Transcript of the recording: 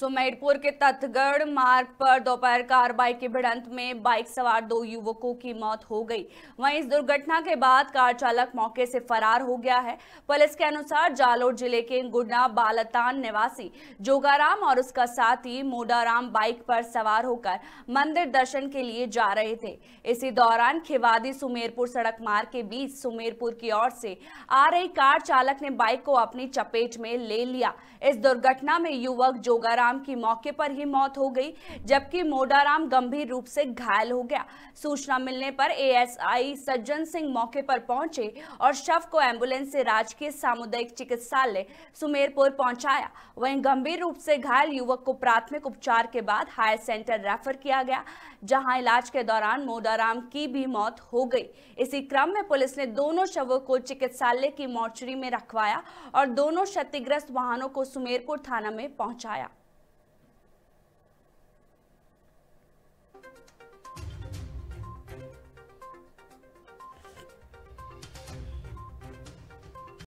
तो के तथगढ़ मार्ग पर दोपहर कार बाइक के भिड़ंत में बाइक सवार दो युवकों की मौत हो गई वहीं इस दुर्घटना के बाद कार चालक मौके से फरार हो गया है पुलिस के अनुसार जालोर जिले के गुडना बालतान निवासी जोगाराम और उसका साथी मोडाराम बाइक पर सवार होकर मंदिर दर्शन के लिए जा रहे थे इसी दौरान खिवादी सुमेरपुर सड़क मार्ग के बीच सुमेरपुर की ओर से आ रही कार चालक ने बाइक को अपनी चपेट में ले लिया इस दुर्घटना में युवक जोगाराम मोडाराम की मौके पर ही मौत हो गई जबकि मोडाराम गंभीर रूप से घायल हो गया सूचना मिलने पर एएसआई सज्जन सिंह मौके पर पहुंचे और शव को एम्बुलेंस से राजकीय सामुदायिक चिकित्सालय सुमेरपुर पहुंचाया वहीं गंभीर रूप से घायल युवक को प्राथमिक उपचार के बाद हायर सेंटर रेफर किया गया जहां इलाज के दौरान मोडाराम की भी मौत हो गई इसी क्रम में पुलिस ने दोनों शवों को चिकित्सालय की मोर्चरी में रखवाया और दोनों क्षतिग्रस्त वाहनों को सुमेरपुर थाना में पहुंचाया